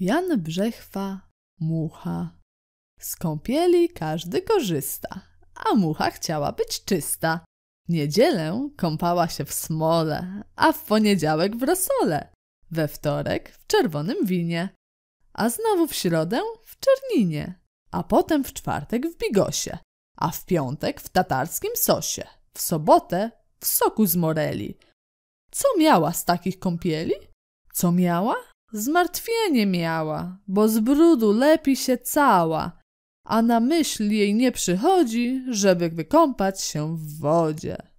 Jan Brzechwa, mucha. Z kąpieli każdy korzysta, a mucha chciała być czysta. Niedzielę kąpała się w smole, a w poniedziałek w rosole, we wtorek w czerwonym winie, a znowu w środę w czerninie, a potem w czwartek w bigosie, a w piątek w tatarskim sosie, w sobotę w soku z moreli. Co miała z takich kąpieli? Co miała? Zmartwienie miała, bo z brudu lepi się cała, a na myśl jej nie przychodzi, żeby wykąpać się w wodzie.